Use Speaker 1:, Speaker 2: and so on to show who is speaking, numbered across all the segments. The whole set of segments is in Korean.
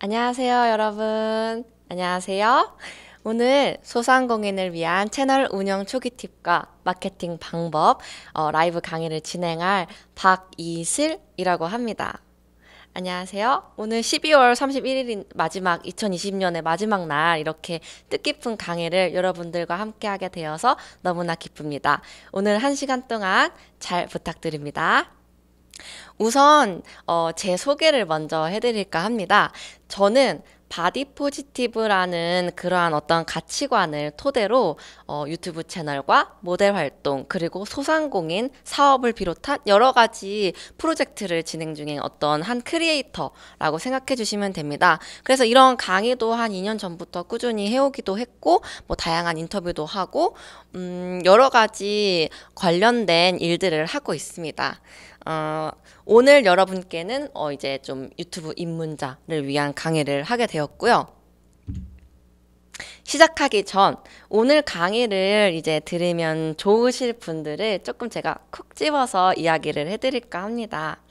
Speaker 1: 안녕하세요, 여러분. 안녕하세요. 오늘 소상공인을 위한 채널 운영 초기 팁과 마케팅 방법 어, 라이브 강의를 진행할 박이슬이라고 합니다. 안녕하세요. 오늘 12월 31일인 마지막 2020년의 마지막 날 이렇게 뜻깊은 강의를 여러분들과 함께 하게 되어서 너무나 기쁩니다. 오늘 한시간 동안 잘 부탁드립니다. 우선 어, 제 소개를 먼저 해드릴까 합니다. 저는 바디 포지티브라는 그러한 어떤 가치관을 토대로 어, 유튜브 채널과 모델 활동 그리고 소상공인 사업을 비롯한 여러 가지 프로젝트를 진행 중인 어떤 한 크리에이터라고 생각해 주시면 됩니다. 그래서 이런 강의도 한 2년 전부터 꾸준히 해오기도 했고 뭐 다양한 인터뷰도 하고 음, 여러 가지 관련된 일들을 하고 있습니다. 어, 오늘 여러분께는 어, 이제 좀 유튜브 입문자를 위한 강의를 하게 되었고요. 시작하기 전 오늘 강의를 이제 들으면 좋으실 분들을 조금 제가 콕 집어서 이야기를 해드릴까 합니다.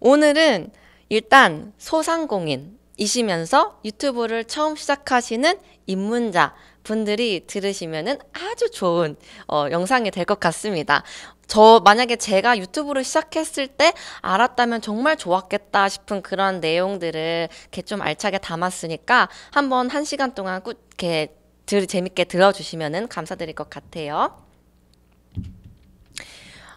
Speaker 1: 오늘은 일단 소상공인이시면서 유튜브를 처음 시작하시는 입문자 분들이 들으시면은 아주 좋은 어, 영상이 될 것 같습니다. 저 만약에 제가 유튜브를 시작했을 때 알았다면 정말 좋았겠다 싶은 그런 내용들을 이렇게 좀 알차게 담았으니까 한번 한 시간 동안 꾸, 이렇게 들, 재밌게 들어주시면은 감사드릴 것 같아요.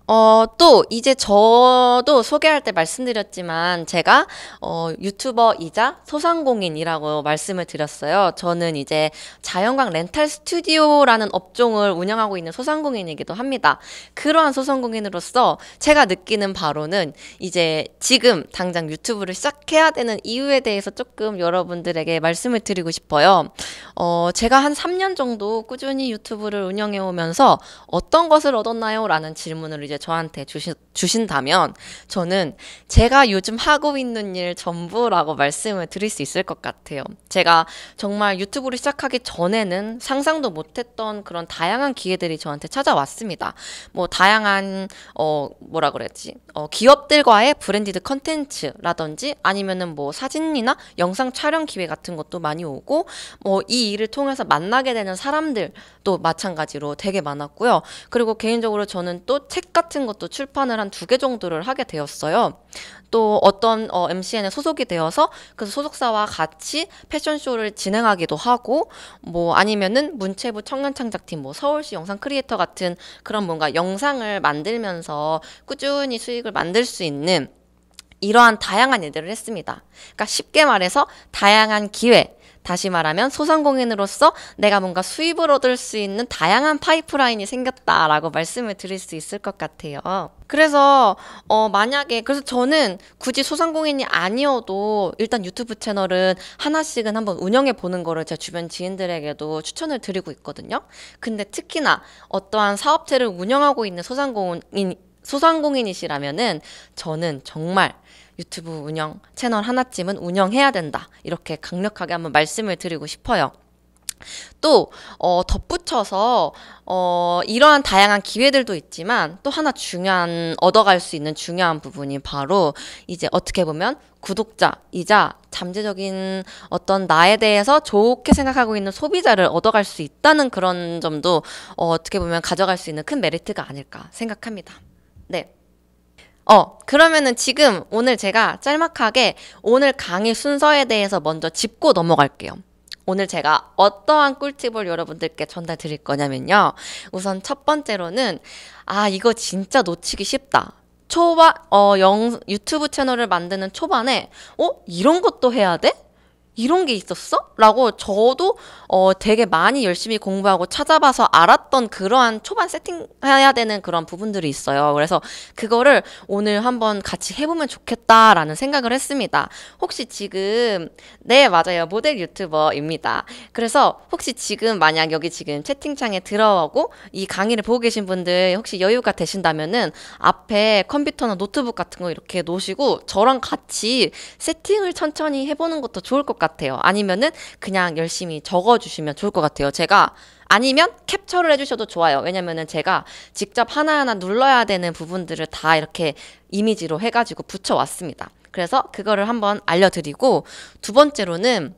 Speaker 1: 어, 또 이제 저도 소개할 때 말씀드렸지만 제가 어, 유튜버이자 소상공인이라고 말씀을 드렸어요. 저는 이제 자연광 렌탈 스튜디오라는 업종을 운영하고 있는 소상공인이기도 합니다. 그러한 소상공인으로서 제가 느끼는 바로는 이제 지금 당장 유튜브를 시작해야 되는 이유에 대해서 조금 여러분들에게 말씀을 드리고 싶어요. 어, 제가 한 3년 정도 꾸준히 유튜브를 운영해 오면서 어떤 것을 얻었나요? 라는 질문을 이제 이제 저한테 주시, 주신다면 저는 제가 요즘 하고 있는 일 전부라고 말씀을 드릴 수 있을 것 같아요. 제가 정말 유튜브를 시작하기 전에는 상상도 못했던 그런 다양한 기회들이 저한테 찾아왔습니다. 뭐 다양한 어 뭐라 그랬지 어 기업들과의 브랜디드 컨텐츠라든지 아니면은 뭐 사진이나 영상 촬영 기회 같은 것도 많이 오고 뭐 이 일을 통해서 만나게 되는 사람들도 마찬가지로 되게 많았고요. 그리고 개인적으로 저는 또책같 같은 것도 출판을 한 두 개 정도를 하게 되었어요. 또 어떤 어, MCN에 소속이 되어서 그 소속사와 같이 패션쇼를 진행하기도 하고 뭐 아니면은 문체부 청년창작팀 뭐 서울시 영상 크리에이터 같은 그런 뭔가 영상을 만들면서 꾸준히 수익을 만들 수 있는 이러한 다양한 일들을 했습니다. 그러니까 쉽게 말해서 다양한 기회, 다시 말하면 소상공인으로서 내가 뭔가 수입을 얻을 수 있는 다양한 파이프라인이 생겼다라고 말씀을 드릴 수 있을 것 같아요. 그래서 어 만약에 그래서 저는 굳이 소상공인이 아니어도 일단 유튜브 채널은 하나씩은 한번 운영해 보는 거를 제 주변 지인들에게도 추천을 드리고 있거든요. 근데 특히나 어떠한 사업체를 운영하고 있는 소상공인 소상공인이시라면은 저는 정말 유튜브 운영 채널 하나쯤은 운영해야 된다. 이렇게 강력하게 한번 말씀을 드리고 싶어요. 또 어, 덧붙여서 어, 이러한 다양한 기회들도 있지만 또 하나 중요한 얻어갈 수 있는 중요한 부분이 바로 이제 어떻게 보면 구독자이자 잠재적인 어떤 나에 대해서 좋게 생각하고 있는 소비자를 얻어갈 수 있다는 그런 점도 어, 어떻게 보면 가져갈 수 있는 큰 메리트가 아닐까 생각합니다. 네. 어, 그러면은 지금 오늘 제가 짤막하게 오늘 강의 순서에 대해서 먼저 짚고 넘어갈게요. 오늘 제가 어떠한 꿀팁을 여러분들께 전달 드릴 거냐면요. 우선 첫 번째로는 아, 이거 진짜 놓치기 쉽다. 초반, 어, 영, 유튜브 채널을 만드는 초반에, 어, 이런 것도 해야 돼? 이런 게 있었어? 라고 저도 어, 되게 많이 열심히 공부하고 찾아봐서 알았던 그러한 초반 세팅해야 되는 그런 부분들이 있어요. 그래서 그거를 오늘 한번 같이 해보면 좋겠다라는 생각을 했습니다. 혹시 지금, 네, 맞아요. 모델 유튜버입니다. 그래서 혹시 지금 만약 여기 지금 채팅창에 들어오고 이 강의를 보고 계신 분들 혹시 여유가 되신다면은 앞에 컴퓨터나 노트북 같은 거 이렇게 놓으시고 저랑 같이 세팅을 천천히 해보는 것도 좋을 것 같아요. 같아요. 아니면은 그냥 열심히 적어주시면 좋을 것 같아요. 제가 아니면 캡처를 해주셔도 좋아요. 왜냐면은 제가 직접 하나하나 눌러야 되는 부분들을 다 이렇게 이미지로 해가지고 붙여왔습니다. 그래서 그거를 한번 알려드리고 두 번째로는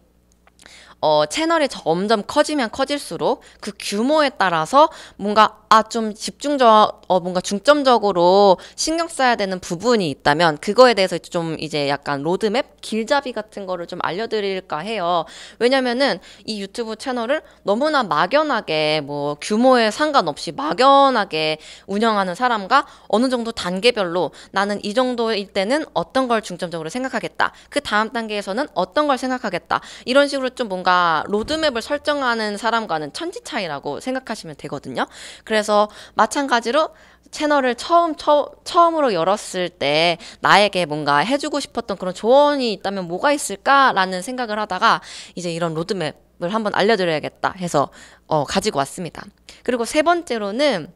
Speaker 1: 어, 채널이 점점 커지면 커질수록 그 규모에 따라서 뭔가 아, 좀 집중적, 어, 뭔가 중점적으로 신경 써야 되는 부분이 있다면 그거에 대해서 좀 이제 약간 로드맵? 길잡이 같은 거를 좀 알려드릴까 해요. 왜냐면은 이 유튜브 채널을 너무나 막연하게 뭐 규모에 상관없이 막연하게 운영하는 사람과 어느 정도 단계별로 나는 이 정도일 때는 어떤 걸 중점적으로 생각하겠다. 그 다음 단계에서는 어떤 걸 생각하겠다. 이런 식으로 좀 뭔가 로드맵을 설정하는 사람과는 천지 차이라고 생각하시면 되거든요. 그래서 그래서 마찬가지로 채널을 처음 처, 처음으로 열었을 때 나에게 뭔가 해주고 싶었던 그런 조언이 있다면 뭐가 있을까라는 생각을 하다가 이제 이런 로드맵을 한번 알려드려야겠다 해서 어, 가지고 왔습니다. 그리고 세 번째로는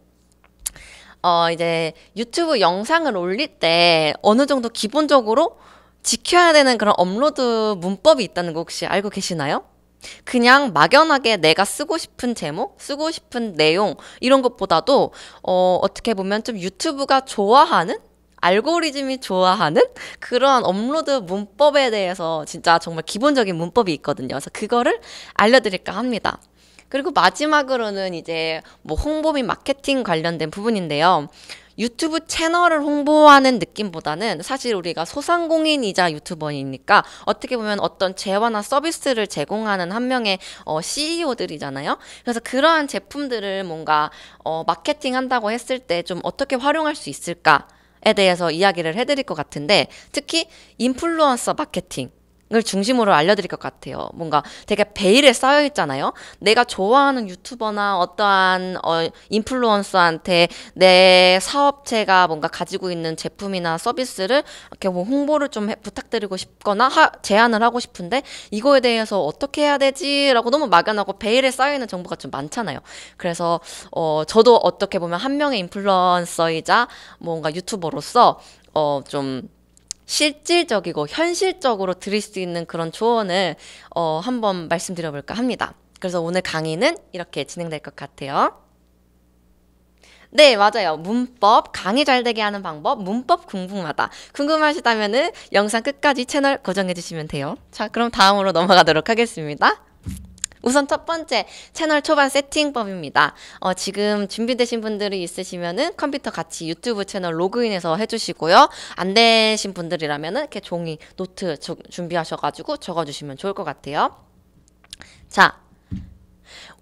Speaker 1: 어, 이제 유튜브 영상을 올릴 때 어느 정도 기본적으로 지켜야 되는 그런 업로드 문법이 있다는 거 혹시 알고 계시나요? 그냥 막연하게 내가 쓰고 싶은 제목, 쓰고 싶은 내용, 이런 것보다도, 어, 어떻게 보면 좀 유튜브가 좋아하는? 알고리즘이 좋아하는 그러한 업로드 문법에 대해서 진짜 정말 기본적인 문법이 있거든요. 그래서 그거를 알려드릴까 합니다. 그리고 마지막으로는 이제 뭐 홍보 및 마케팅 관련된 부분인데요. 유튜브 채널을 홍보하는 느낌보다는 사실 우리가 소상공인이자 유튜버이니까 어떻게 보면 어떤 재화나 서비스를 제공하는 한 명의 어, CEO들이잖아요. 그래서 그러한 제품들을 뭔가 어, 마케팅 한다고 했을 때 좀 어떻게 활용할 수 있을까? 에 대해서 이야기를 해드릴 것 같은데 특히 인플루언서 마케팅 을 중심으로 알려드릴 것 같아요. 뭔가 되게 베일에 쌓여 있잖아요. 내가 좋아하는 유튜버나 어떠한 어, 인플루언서한테 내 사업체가 뭔가 가지고 있는 제품이나 서비스를 이렇게 뭐 홍보를 좀 해, 부탁드리고 싶거나 하, 제안을 하고 싶은데 이거에 대해서 어떻게 해야 되지라고 너무 막연하고 베일에 쌓여 있는 정보가 좀 많잖아요. 그래서 어, 저도 어떻게 보면 한 명의 인플루언서이자 뭔가 유튜버로서 어좀 실질적이고 현실적으로 드릴 수 있는 그런 조언을 어, 한번 말씀드려볼까 합니다. 그래서 오늘 강의는 이렇게 진행될 것 같아요. 네, 맞아요. 문법 강의 잘 되게 하는 방법, 문법 궁금하다. 궁금하시다면은 영상 끝까지 채널 고정해 주시면 돼요. 자, 그럼 다음으로 넘어가도록 하겠습니다. 우선 첫 번째 채널 초반 세팅법입니다. 어, 지금 준비되신 분들이 있으시면은 컴퓨터 같이 유튜브 채널 로그인해서 해주시고요. 안 되신 분들이라면은 이렇게 종이 노트 저, 준비하셔가지고 적어주시면 좋을 것 같아요. 자,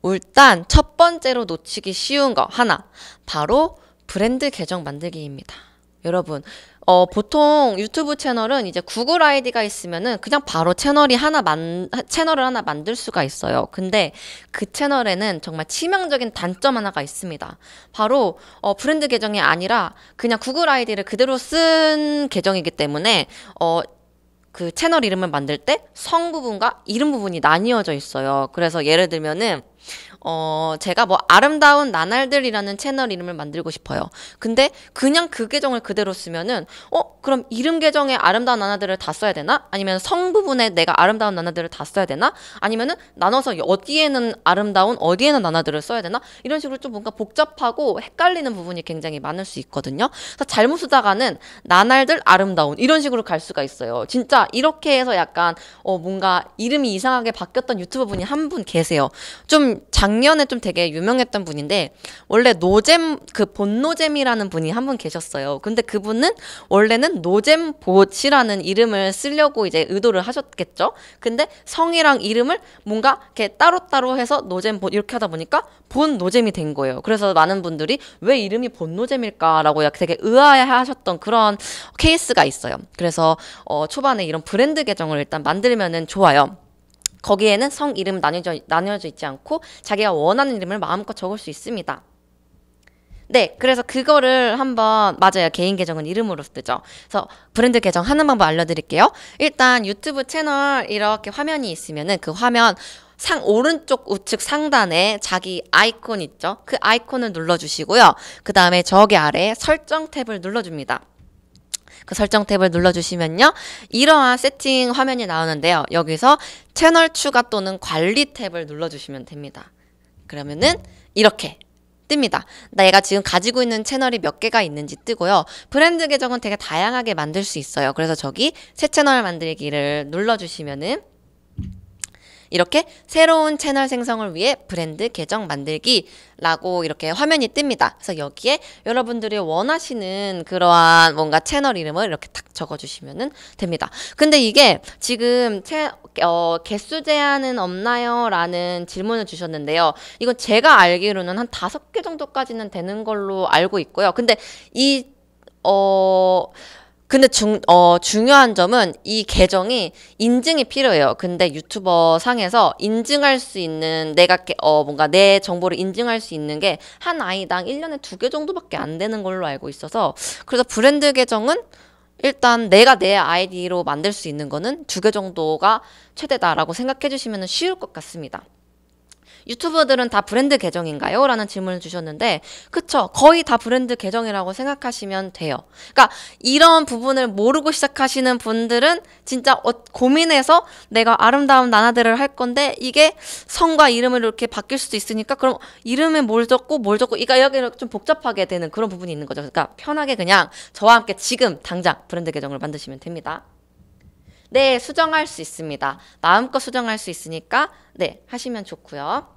Speaker 1: 일단 첫 번째로 놓치기 쉬운 거 하나 바로 브랜드 계정 만들기입니다. 여러분 어, 보통 유튜브 채널은 이제 구글 아이디가 있으면은 그냥 바로 채널이 하나 만, 채널을 하나 만들 수가 있어요. 근데 그 채널에는 정말 치명적인 단점 하나가 있습니다. 바로, 어, 브랜드 계정이 아니라 그냥 구글 아이디를 그대로 쓴 계정이기 때문에, 어, 그 채널 이름을 만들 때 성 부분과 이름 부분이 나뉘어져 있어요. 그래서 예를 들면은, 어, 제가 뭐 아름다운 나날들이라는 채널 이름을 만들고 싶어요. 근데 그냥 그 계정을 그대로 쓰면은 어, 그럼 이름 계정에 아름다운 나날들을 다 써야 되나? 아니면 성 부분에 내가 아름다운 나날들을 다 써야 되나? 아니면은 나눠서 어디에는 아름다운 어디에는 나날들을 써야 되나? 이런 식으로 좀 뭔가 복잡하고 헷갈리는 부분이 굉장히 많을 수 있거든요. 그래서 잘못 쓰다가는 나날들 아름다운 이런 식으로 갈 수가 있어요. 진짜 이렇게 해서 약간 어, 뭔가 이름이 이상하게 바뀌었던 유튜버 분이 한 분 계세요. 좀 장, 작년에 좀 되게 유명했던 분인데 원래 노잼 그 본노잼이라는 분이 한 분 계셨어요. 근데 그분은 원래는 노잼보치라는 이름을 쓰려고 이제 의도를 하셨겠죠. 근데 성이랑 이름을 뭔가 이렇게 따로따로 해서 노잼보 이렇게 하다 보니까 본노잼이 된 거예요. 그래서 많은 분들이 왜 이름이 본노잼일까라고 되게 의아해하셨던 그런 케이스가 있어요. 그래서 어, 초반에 이런 브랜드 계정을 일단 만들면은 좋아요. 거기에는 성 이름 나뉘어져, 나뉘어져 있지 않고 자기가 원하는 이름을 마음껏 적을 수 있습니다. 네, 그래서 그거를 한번 맞아요. 개인 계정은 이름으로 뜨죠. 그래서 브랜드 계정 하는 방법 알려드릴게요. 일단 유튜브 채널 이렇게 화면이 있으면은 그 화면 상 오른쪽 우측 상단에 자기 아이콘 있죠. 그 아이콘을 눌러주시고요. 그 다음에 저기 아래 설정 탭을 눌러줍니다. 그 설정 탭을 눌러주시면요. 이러한 세팅 화면이 나오는데요. 여기서 채널 추가 또는 관리 탭을 눌러주시면 됩니다. 그러면은 이렇게 뜹니다. 내가 지금 가지고 있는 채널이 몇 개가 있는지 뜨고요. 브랜드 계정은 되게 다양하게 만들 수 있어요. 그래서 저기 새 채널 만들기를 눌러주시면은 이렇게 새로운 채널 생성을 위해 브랜드 계정 만들기라고 이렇게 화면이 뜹니다. 그래서 여기에 여러분들이 원하시는 그러한 뭔가 채널 이름을 이렇게 탁 적어주시면 됩니다. 근데 이게 지금 채, 어, 개수 제한은 없나요? 라는 질문을 주셨는데요. 이건 제가 알기로는 한 다섯 개 정도까지는 되는 걸로 알고 있고요. 근데 이, 어, 근데 중, 어, 중요한 점은 이 계정이 인증이 필요해요. 근데 유튜버 상에서 인증할 수 있는 내가 어, 뭔가 내 정보를 인증할 수 있는 게 한 아이당 1년에2개 정도밖에 안 되는 걸로 알고 있어서 그래서 브랜드 계정은 일단 내가 내 아이디로 만들 수 있는 거는 2개 정도가 최대다라고 생각해 주시면 쉬울 것 같습니다. 유튜버들은 다 브랜드 계정인가요? 라는 질문을 주셨는데 그쵸 거의 다 브랜드 계정이라고 생각하시면 돼요. 그러니까 이런 부분을 모르고 시작하시는 분들은 진짜 고민해서 내가 아름다운 나나들을 할 건데 이게 성과 이름으로 이렇게 바뀔 수도 있으니까 그럼 이름에 뭘 적고 뭘 적고 이까 여기 좀 복잡하게 되는 그런 부분이 있는 거죠. 그러니까 편하게 그냥 저와 함께 지금 당장 브랜드 계정을 만드시면 됩니다. 네, 수정할 수 있습니다. 마음껏 수정할 수 있으니까 네, 하시면 좋고요.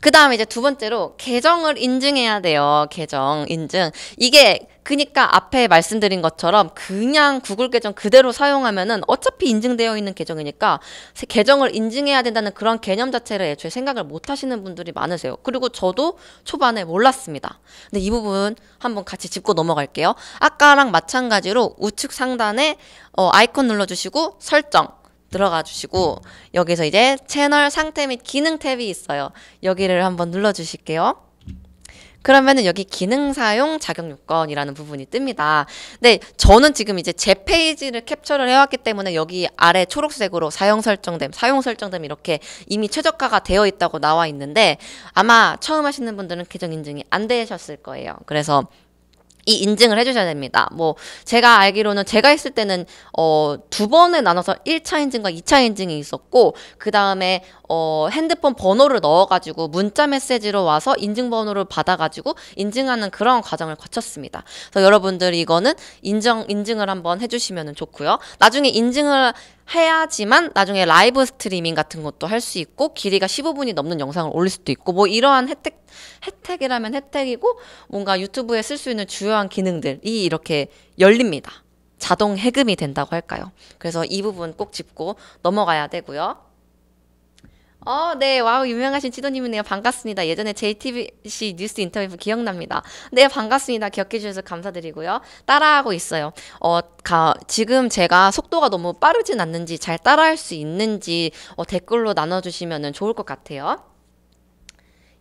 Speaker 1: 그 다음에 이제 두 번째로 계정을 인증해야 돼요. 계정 인증. 이게 그니까 앞에 말씀드린 것처럼 그냥 구글 계정 그대로 사용하면은 어차피 인증되어 있는 계정이니까 계정을 인증해야 된다는 그런 개념 자체를 애초에 생각을 못 하시는 분들이 많으세요. 그리고 저도 초반에 몰랐습니다. 근데 이 부분 한번 같이 짚고 넘어갈게요. 아까랑 마찬가지로 우측 상단에 어, 아이콘 눌러주시고 설정 들어가 주시고 여기서 이제 채널 상태 및 기능 탭이 있어요. 여기를 한번 눌러 주실게요. 그러면은 여기 기능 사용 자격 요건이라는 부분이 뜹니다. 근데 네, 저는 지금 이제 제 페이지를 캡처를 해왔기 때문에 여기 아래 초록색으로 사용 설정됨, 사용 설정됨 이렇게 이미 최적화가 되어 있다고 나와 있는데 아마 처음 하시는 분들은 계정 그 인증이 안 되셨을 거예요. 그래서 이 인증을 해주셔야 됩니다. 뭐, 제가 알기로는 제가 했을 때는, 어, 두 번에 나눠서 1차 인증과 2차 인증이 있었고, 그 다음에, 어, 핸드폰 번호를 넣어가지고 문자 메시지로 와서 인증번호를 받아가지고 인증하는 그런 과정을 거쳤습니다. 그래서 여러분들이 이거는 인정, 인증을 한번 해주시면 좋고요. 나중에 인증을 해야지만 나중에 라이브 스트리밍 같은 것도 할 수 있고 길이가 15분이 넘는 영상을 올릴 수도 있고 뭐 이러한 혜택 혜택이라면 혜택이고 뭔가 유튜브에 쓸 수 있는 주요한 기능들이 이렇게 열립니다. 자동 해금이 된다고 할까요? 그래서 이 부분 꼭 짚고 넘어가야 되고요. 어, 네, 와우, 유명하신 지도님이네요 반갑습니다. 예전에 JTBC 뉴스 인터뷰 기억납니다. 네, 반갑습니다. 기억해주셔서 감사드리고요. 따라하고 있어요. 어, 가, 지금 제가 속도가 너무 빠르진 않는지, 잘 따라할 수 있는지 어, 댓글로 나눠주시면 좋을 것 같아요.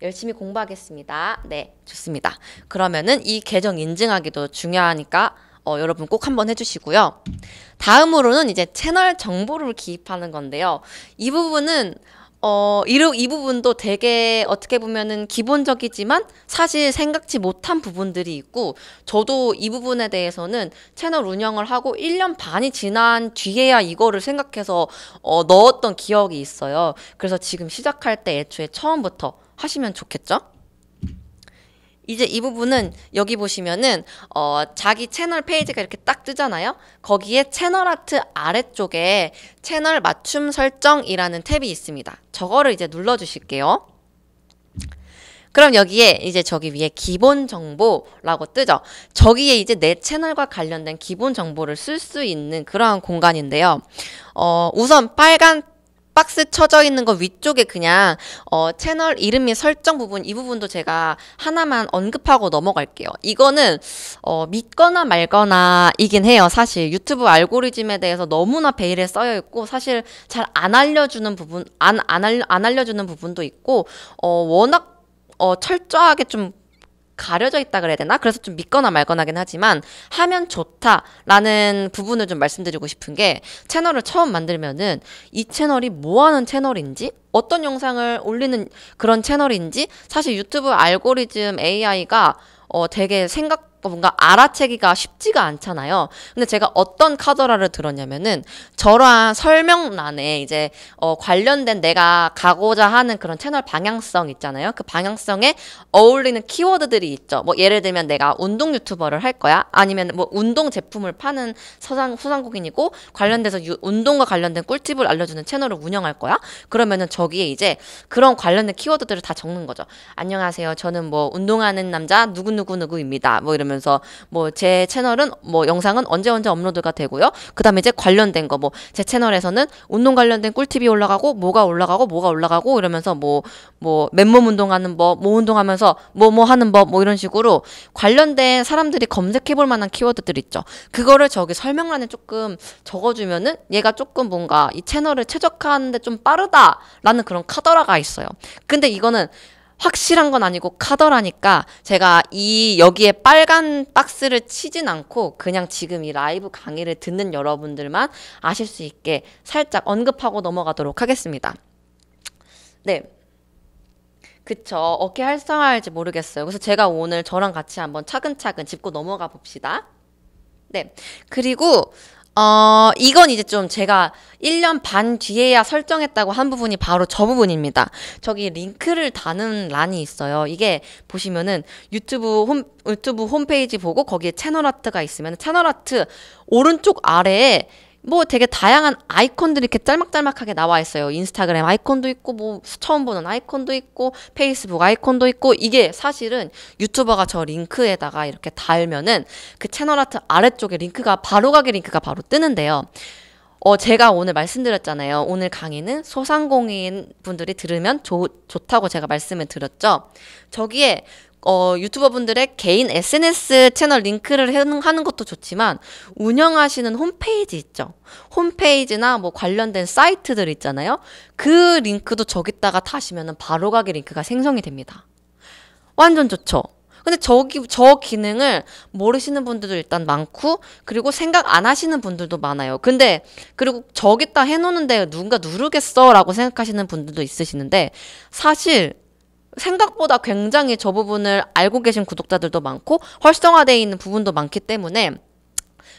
Speaker 1: 열심히 공부하겠습니다. 네, 좋습니다. 그러면은 이 계정 인증하기도 중요하니까 어, 여러분 꼭 한번 해주시고요. 다음으로는 이제 채널 정보를 기입하는 건데요. 이 부분은 어, 이루, 이 부분도 되게 어떻게 보면은 기본적이지만 사실 생각지 못한 부분들이 있고 저도 이 부분에 대해서는 채널 운영을 하고 1년 반이 지난 뒤에야 이거를 생각해서 어, 넣었던 기억이 있어요. 그래서 지금 시작할 때 애초에 처음부터 하시면 좋겠죠? 이제 이 부분은 여기 보시면은 어 자기 채널 페이지가 이렇게 딱 뜨잖아요. 거기에 채널 아트 아래쪽에 채널 맞춤 설정이라는 탭이 있습니다. 저거를 이제 눌러 주실게요. 그럼 여기에 이제 저기 위에 기본 정보라고 뜨죠. 저기에 이제 내 채널과 관련된 기본 정보를 쓸 수 있는 그러한 공간인데요. 어, 우선 빨간 박스 쳐져 있는 거 위쪽에 그냥 어, 채널 이름 및 설정 부분 이 부분도 제가 하나만 언급하고 넘어갈게요. 이거는 어, 믿거나 말거나 이긴 해요. 사실 유튜브 알고리즘에 대해서 너무나 베일에 써여 있고 사실 잘 안 알려주는 부분 안안 안, 안 알려주는 부분도 있고 어, 워낙 어, 철저하게 좀 가려져 있다 그래야 되나? 그래서 좀 믿거나 말거나긴 하지만 하면 좋다라는 부분을 좀 말씀드리고 싶은 게 채널을 처음 만들면은 이 채널이 뭐 하는 채널인지 어떤 영상을 올리는 그런 채널인지 사실 유튜브 알고리즘 AI가 어 되게 생각 그러니까 뭔가 알아채기가 쉽지가 않잖아요. 근데 제가 어떤 카더라를 들었냐면은 저러한 설명란에 이제 어 관련된 내가 가고자 하는 그런 채널 방향성 있잖아요. 그 방향성에 어울리는 키워드들이 있죠. 뭐 예를 들면 내가 운동 유튜버를 할 거야. 아니면 뭐 운동 제품을 파는 서상 소상국인이고 관련돼서 유, 운동과 관련된 꿀팁을 알려주는 채널을 운영할 거야. 그러면은 저기에 이제 그런 관련된 키워드들을 다 적는 거죠. 안녕하세요. 저는 뭐 운동하는 남자 누구누구누구입니다. 뭐 이러면 보면서 뭐 제 채널은 뭐 영상은 언제 언제 업로드가 되고요. 그다음에 이제 관련된 거 뭐 제 채널에서는 운동 관련된 꿀팁이 올라가고 뭐가 올라가고 뭐가 올라가고 이러면서 뭐뭐 뭐 맨몸 운동하는 법, 뭐 운동하면서 뭐뭐 뭐 하는 법 뭐 이런 식으로 관련된 사람들이 검색해 볼 만한 키워드들 있죠. 그거를 저기 설명란에 조금 적어 주면은 얘가 조금 뭔가 이 채널을 최적화하는데 좀 빠르다라는 그런 카더라가 있어요. 근데 이거는 확실한 건 아니고 카더라니까 제가 이 여기에 빨간 박스를 치진 않고 그냥 지금 이 라이브 강의를 듣는 여러분들만 아실 수 있게 살짝 언급하고 넘어가도록 하겠습니다. 네. 그쵸. 어떻게 활성화할지 모르겠어요. 그래서 제가 오늘 저랑 같이 한번 차근차근 짚고 넘어가 봅시다. 네. 그리고 어, 이건 이제 좀 제가 1년 반 뒤에야 설정했다고 한 부분이 바로 저 부분입니다. 저기 링크를 다는 란이 있어요. 이게 보시면은 유튜브 홈, 유튜브 홈페이지 보고 거기에 채널 아트가 있으면 채널 아트 오른쪽 아래에 뭐 되게 다양한 아이콘들이 이렇게 짤막짤막하게 나와 있어요. 인스타그램 아이콘도 있고 뭐 처음 보는 아이콘도 있고 페이스북 아이콘도 있고 이게 사실은 유튜버가 저 링크에다가 이렇게 달면은 그 채널 아트 아래쪽에 링크가 바로 가게 링크가 바로 뜨는데요. 어, 제가 오늘 말씀드렸잖아요. 오늘 강의는 소상공인 분들이 들으면 좋, 좋다고 제가 말씀을 드렸죠. 저기에 어, 유튜버분들의 개인 SNS 채널 링크를 하는 것도 좋지만 운영하시는 홈페이지 있죠. 홈페이지나 뭐 관련된 사이트들 있잖아요. 그 링크도 저기다가 타시면 바로가기 링크가 생성이 됩니다. 완전 좋죠. 근데 저기 저 기능을 모르시는 분들도 일단 많고 그리고 생각 안 하시는 분들도 많아요. 근데 그리고 저기다 해놓는데 누군가 누르겠어라고 생각하시는 분들도 있으시는데 사실 생각보다 굉장히 저 부분을 알고 계신 구독자들도 많고 활성화되어 있는 부분도 많기 때문에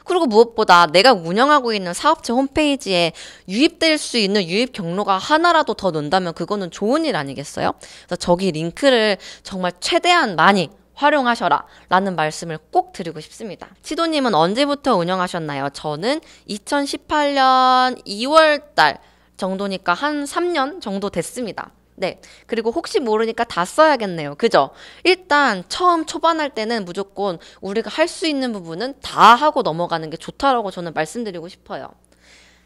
Speaker 1: 그리고 무엇보다 내가 운영하고 있는 사업체 홈페이지에 유입될 수 있는 유입 경로가 하나라도 더논다면 그거는 좋은 일 아니겠어요? 그래서 저기 링크를 정말 최대한 많이 활용하셔라 라는 말씀을 꼭 드리고 싶습니다. 시도님은 언제부터 운영하셨나요? 저는 2018년 2월달 정도니까 한 3년 정도 됐습니다. 네. 그리고 혹시 모르니까 다 써야겠네요. 그죠? 일단 처음 초반할 때는 무조건 우리가 할 수 있는 부분은 다 하고 넘어가는 게 좋다라고 저는 말씀드리고 싶어요.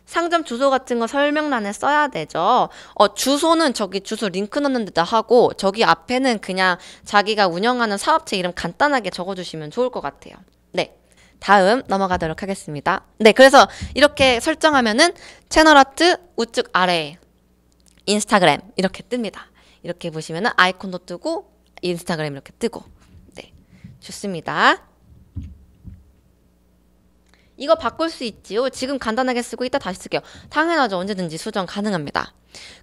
Speaker 1: 상점 주소 같은 거 설명란에 써야 되죠. 어, 주소는 저기 주소 링크 넣는 데다 하고 저기 앞에는 그냥 자기가 운영하는 사업체 이름 간단하게 적어주시면 좋을 것 같아요. 네. 다음 넘어가도록 하겠습니다. 네, 그래서 이렇게 설정하면은 채널 아트 우측 아래 인스타그램 이렇게 뜹니다. 이렇게 보시면 아이콘도 뜨고 인스타그램 이렇게 뜨고 네 좋습니다. 이거 바꿀 수 있지요. 지금 간단하게 쓰고 이따 다시 쓸게요. 당연하죠. 언제든지 수정 가능합니다.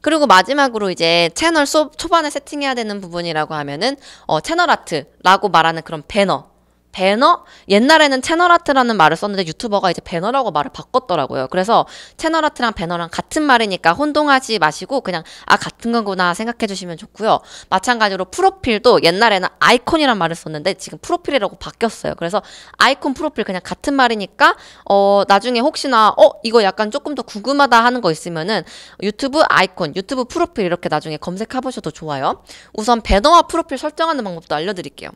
Speaker 1: 그리고 마지막으로 이제 채널 초반에 세팅해야 되는 부분이라고 하면은 어, 채널 아트라고 말하는 그런 배너 배너? 옛날에는 채널아트라는 말을 썼는데 유튜버가 이제 배너라고 말을 바꿨더라고요. 그래서 채널아트랑 배너랑 같은 말이니까 혼동하지 마시고 그냥 아 같은 거구나 생각해 주시면 좋고요. 마찬가지로 프로필도 옛날에는 아이콘이란 말을 썼는데 지금 프로필이라고 바뀌었어요. 그래서 아이콘 프로필 그냥 같은 말이니까 어 나중에 혹시나 어 이거 약간 조금 더 궁금하다 하는 거 있으면은 유튜브 아이콘, 유튜브 프로필 이렇게 나중에 검색해 보셔도 좋아요. 우선 배너와 프로필 설정하는 방법도 알려드릴게요.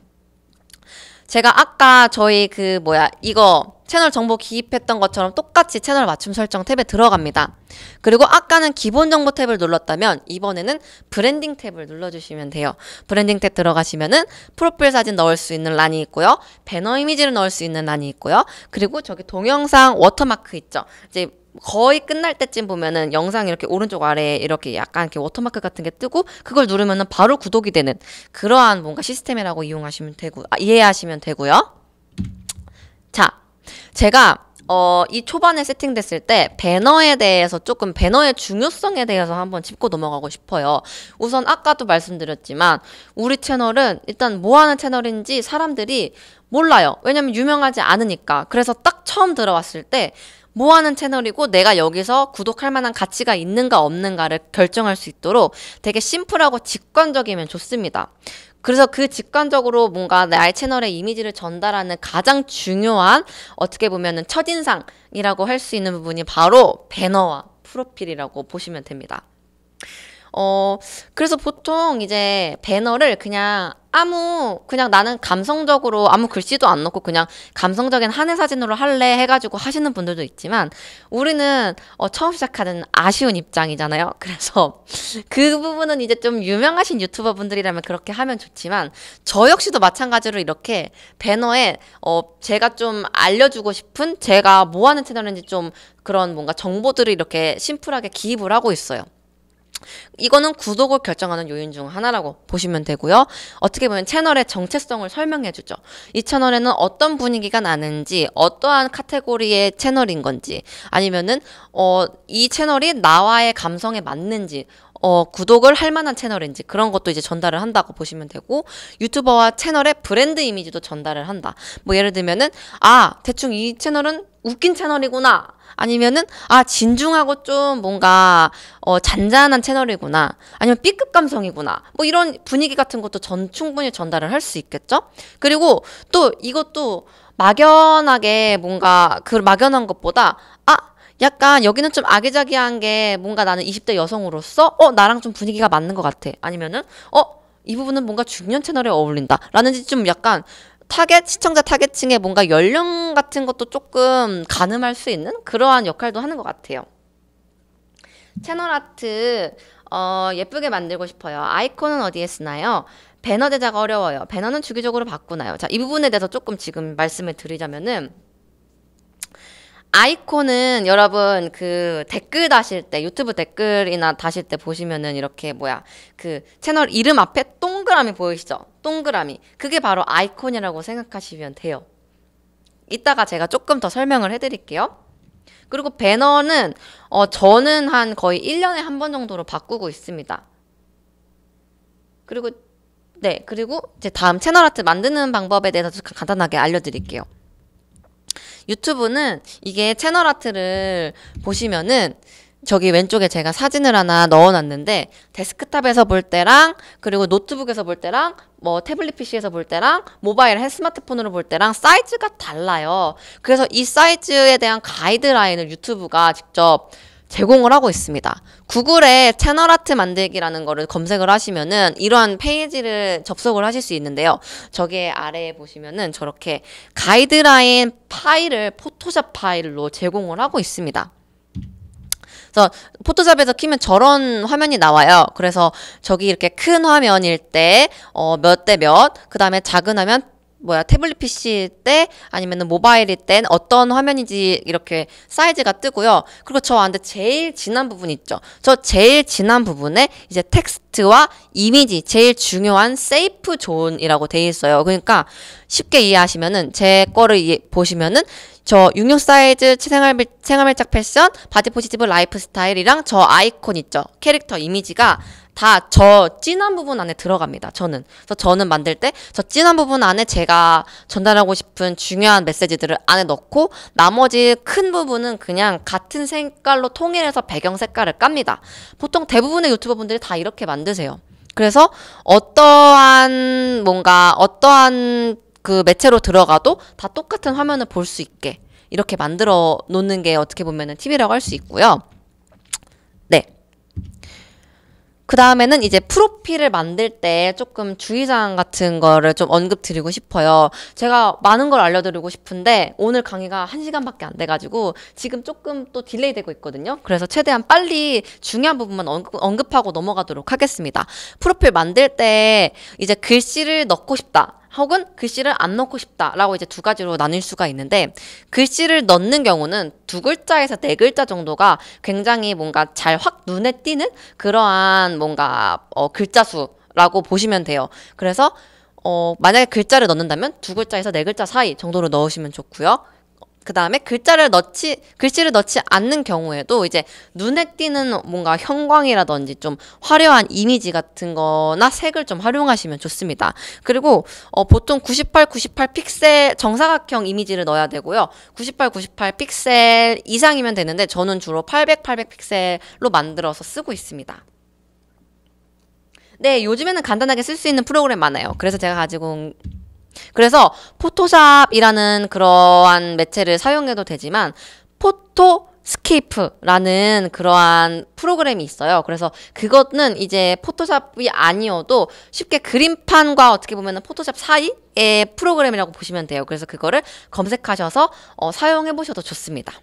Speaker 1: 제가 아까 저희 그 뭐야 이거 채널 정보 기입했던 것처럼 똑같이 채널 맞춤 설정 탭에 들어갑니다. 그리고 아까는 기본 정보 탭을 눌렀다면 이번에는 브랜딩 탭을 눌러주시면 돼요. 브랜딩 탭 들어가시면은 프로필 사진 넣을 수 있는 란이 있고요. 배너 이미지를 넣을 수 있는 란이 있고요. 그리고 저기 동영상 워터마크 있죠. 이제 거의 끝날 때쯤 보면은 영상 이렇게 오른쪽 아래에 이렇게 약간 이렇게 워터마크 같은 게 뜨고 그걸 누르면은 바로 구독이 되는 그러한 뭔가 시스템이라고 이용하시면 되고 아, 이해하시면 되고요. 자, 제가 어, 이 초반에 세팅됐을 때 배너에 대해서 조금 배너의 중요성에 대해서 한번 짚고 넘어가고 싶어요. 우선 아까도 말씀드렸지만 우리 채널은 일단 뭐 하는 채널인지 사람들이 몰라요. 왜냐면 유명하지 않으니까. 그래서 딱 처음 들어왔을 때뭐 하는 채널이고 내가 여기서 구독할 만한 가치가 있는가 없는가를 결정할 수 있도록 되게 심플하고 직관적이면 좋습니다. 그래서 그 직관적으로 뭔가 나의 채널의 이미지를 전달하는 가장 중요한 어떻게 보면은 첫인상이라고 할 수 있는 부분이 바로 배너와 프로필이라고 보시면 됩니다. 어, 그래서 보통 이제 배너를 그냥 아무 그냥 나는 감성적으로 아무 글씨도 안 넣고 그냥 감성적인 한해 사진으로 할래 해가지고 하시는 분들도 있지만 우리는 어, 처음 시작하는 아쉬운 입장이잖아요. 그래서 그 부분은 이제 좀 유명하신 유튜버 분들이라면 그렇게 하면 좋지만 저 역시도 마찬가지로 이렇게 배너에 어, 제가 좀 알려주고 싶은 제가 뭐 하는 채널인지 좀 그런 뭔가 정보들을 이렇게 심플하게 기입을 하고 있어요. 이거는 구독을 결정하는 요인 중 하나라고 보시면 되고요. 어떻게 보면 채널의 정체성을 설명해 주죠. 이 채널에는 어떤 분위기가 나는지, 어떠한 카테고리의 채널인 건지, 아니면은 어, 이 채널이 나와의 감성에 맞는지, 어, 구독을 할 만한 채널인지 그런 것도 이제 전달을 한다고 보시면 되고 유튜버와 채널의 브랜드 이미지도 전달을 한다. 뭐 예를 들면은 아 대충 이 채널은 웃긴 채널이구나. 아니면은 아 진중하고 좀 뭔가 어 잔잔한 채널이구나. 아니면 B급 감성이구나. 뭐 이런 분위기 같은 것도 전 충분히 전달을 할 수 있겠죠? 그리고 또 이것도 막연하게 뭔가 그 막연한 것보다 약간 여기는 좀 아기자기한 게 뭔가 나는 20대 여성으로서 어 나랑 좀 분위기가 맞는 것 같아 아니면은 어 이 부분은 뭔가 중년 채널에 어울린다 라는지 좀 약간 타겟 시청자 타겟층의 뭔가 연령 같은 것도 조금 가늠할 수 있는 그러한 역할도 하는 것 같아요. 채널 아트 어, 예쁘게 만들고 싶어요. 아이콘은 어디에 쓰나요? 배너 제작 어려워요. 배너는 주기적으로 바꾸나요? 자, 이 부분에 대해서 조금 지금 말씀을 드리자면은 아이콘은 여러분 그 댓글 다실 때 유튜브 댓글이나 다실 때 보시면은 이렇게 뭐야 그 채널 이름 앞에 동그라미 보이시죠? 동그라미 그게 바로 아이콘이라고 생각하시면 돼요. 이따가 제가 조금 더 설명을 해드릴게요. 그리고 배너는 어 저는 한 거의 1년에 한 번 정도로 바꾸고 있습니다. 그리고 네 그리고 이제 다음 채널 아트 만드는 방법에 대해서 간단하게 알려드릴게요. 유튜브는 이게 채널 아트를 보시면은 저기 왼쪽에 제가 사진을 하나 넣어놨는데 데스크탑에서 볼 때랑 그리고 노트북에서 볼 때랑 뭐 태블릿 PC에서 볼 때랑 모바일 해 스마트폰으로 볼 때랑 사이즈가 달라요. 그래서 이 사이즈에 대한 가이드라인을 유튜브가 직접 제공을 하고 있습니다. 구글에 채널 아트 만들기라는 거를 검색을 하시면은 이러한 페이지를 접속을 하실 수 있는데요. 저기 아래에 보시면은 저렇게 가이드라인 파일을 포토샵 파일로 제공을 하고 있습니다. 그래서 포토샵에서 키면 저런 화면이 나와요. 그래서 저기 이렇게 큰 화면일 때몇 어, 대몇 그 다음에 작은 화면 뭐야 태블릿 PC 때 아니면은 모바일일 땐 어떤 화면인지 이렇게 사이즈가 뜨고요. 그리고 저 안데 제일 진한 부분 있죠. 저 제일 진한 부분에 이제 텍스트와 이미지 제일 중요한 세이프 존이라고 돼 있어요. 그러니까 쉽게 이해하시면은 제 거를 이해, 보시면은 저 육육 사이즈 생활비, 생활밀착 패션 바디 포지티브 라이프 스타일이랑 저 아이콘 있죠. 캐릭터 이미지가 다저 진한 부분 안에 들어갑니다. 저는. 그래서 저는 만들 때 저 진한 부분 안에 제가 전달하고 싶은 중요한 메시지들을 안에 넣고 나머지 큰 부분은 그냥 같은 색깔로 통일해서 배경 색깔을 깝니다. 보통 대부분의 유튜버분들이 다 이렇게 만드세요. 그래서 어떠한 뭔가 어떠한 그 매체로 들어가도 다 똑같은 화면을 볼 수 있게 이렇게 만들어 놓는 게 어떻게 보면은 팁이라고 할 수 있고요. 네. 그 다음에는 이제 프로필을 만들 때 조금 주의사항 같은 거를 좀 언급드리고 싶어요. 제가 많은 걸 알려드리고 싶은데 오늘 강의가 한시간밖에안 돼가지고 지금 조금 또 딜레이 되고 있거든요. 그래서 최대한 빨리 중요한 부분만 언급하고 넘어가도록 하겠습니다. 프로필 만들 때 이제 글씨를 넣고 싶다. 혹은 글씨를 안 넣고 싶다라고 이제 두 가지로 나눌 수가 있는데 글씨를 넣는 경우는 두 글자에서 네 글자 정도가 굉장히 뭔가 잘 확 눈에 띄는 그러한 뭔가 어, 글자 수라고 보시면 돼요. 그래서 어, 만약에 글자를 넣는다면 두 글자에서 네 글자 사이 정도로 넣으시면 좋고요. 그 다음에 글자를 넣지, 글씨를 넣지 않는 경우에도 이제 눈에 띄는 뭔가 형광이라든지 좀 화려한 이미지 같은 거나 색을 좀 활용하시면 좋습니다. 그리고 어, 보통 98, 98 픽셀 정사각형 이미지를 넣어야 되고요. 98, 98 픽셀 이상이면 되는데 저는 주로 800, 800 픽셀로 만들어서 쓰고 있습니다. 네, 요즘에는 간단하게 쓸 수 있는 프로그램 많아요. 그래서 제가 가지고 온 그래서 포토샵이라는 그러한 매체를 사용해도 되지만 포토 스케이프라는 그러한 프로그램이 있어요. 그래서 그것은 이제 포토샵이 아니어도 쉽게 그림판과 어떻게 보면 포토샵 사이의 프로그램이라고 보시면 돼요. 그래서 그거를 검색하셔서 어, 사용해 보셔도 좋습니다.